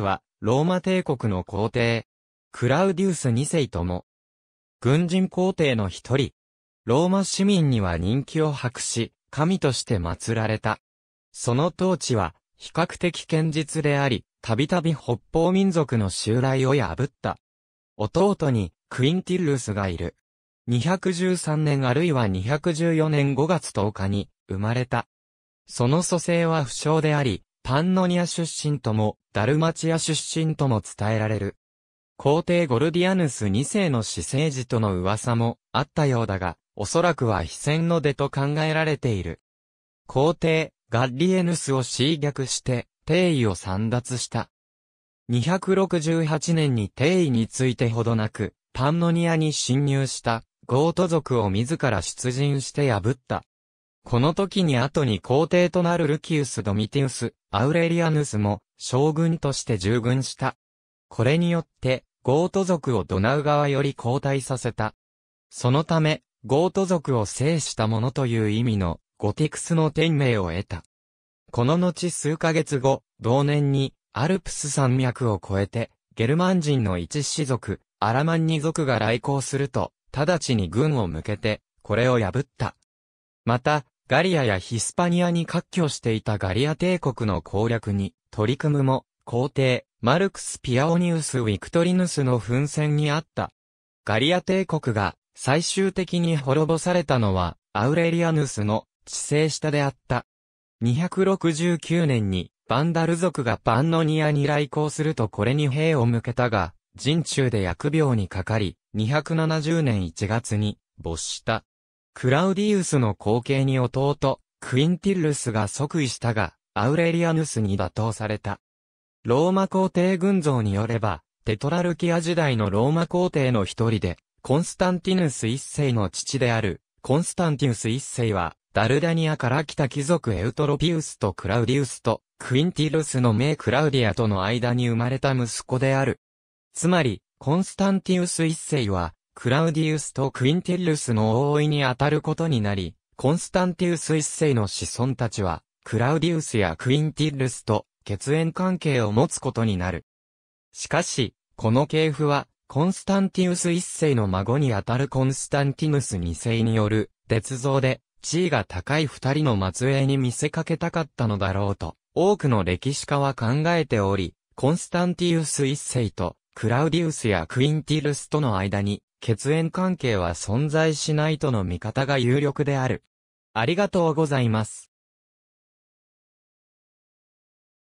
は、ローマ帝国の皇帝。クラウディウス2世とも、軍人皇帝の一人。ローマ市民には人気を博し、神として祀られた。その統治は、比較的堅実であり、たびたび北方民族の襲来を破った。弟に、クインティルスがいる。213年あるいは214年5月10日に、生まれた。その蘇生は不詳であり、パンノニア出身とも、ダルマチア出身とも伝えられる。皇帝ゴルディアヌス2世の死生時との噂もあったようだが、おそらくは非戦の出と考えられている。皇帝、ガッリエヌスを侵略して、帝位を散奪した。268年に帝位についてほどなく、パンノニアに侵入した、ゴート族を自ら出陣して破った。この時に後に皇帝となるルキウス・ドミティウス、アウレリアヌスも将軍として従軍した。これによって、ゴート族をドナウ側より後退させた。そのため、ゴート族を制した者という意味のゴティクスの天命を得た。この後数ヶ月後、同年にアルプス山脈を越えて、ゲルマン人の一氏族、アラマンニ族が来航すると、直ちに軍を向けて、これを破った。また、ガリアやヒスパニアに割拠していたガリア帝国の攻略に取り組むも、皇帝、マルクス・ピアオニウス・ウィクトリヌスの奮戦にあった。ガリア帝国が最終的に滅ぼされたのは、アウレリアヌスの治世下であった。269年に、バンダル族がパンノニアに来航するとこれに兵を向けたが、人中で薬病にかかり、270年1月に没した。クラウディウスの後継に弟、クインティルスが即位したが、アウレリアヌスに打倒された。ローマ皇帝群像によれば、テトラルキア時代のローマ皇帝の一人で、コンスタンティヌス一世の父である、コンスタンティヌス一世は、ダルダニアから来た貴族エウトロピウスとクラウディウスと、クインティルスの名クラウディアとの間に生まれた息子である。つまり、コンスタンティウス一世は、クラウディウスとクインティルスの大いに当たることになり、コンスタンティウス一世の子孫たちは、クラウディウスやクインティルスと血縁関係を持つことになる。しかし、この系譜は、コンスタンティウス一世の孫にあたるコンスタンティヌス二世による、鉄造で、地位が高い二人の末裔に見せかけたかったのだろうと、多くの歴史家は考えており、コンスタンティウス一世と、クラウディウスやクインティルスとの間に、血縁関係は存在しないとの見方が有力である。ありがとうございます。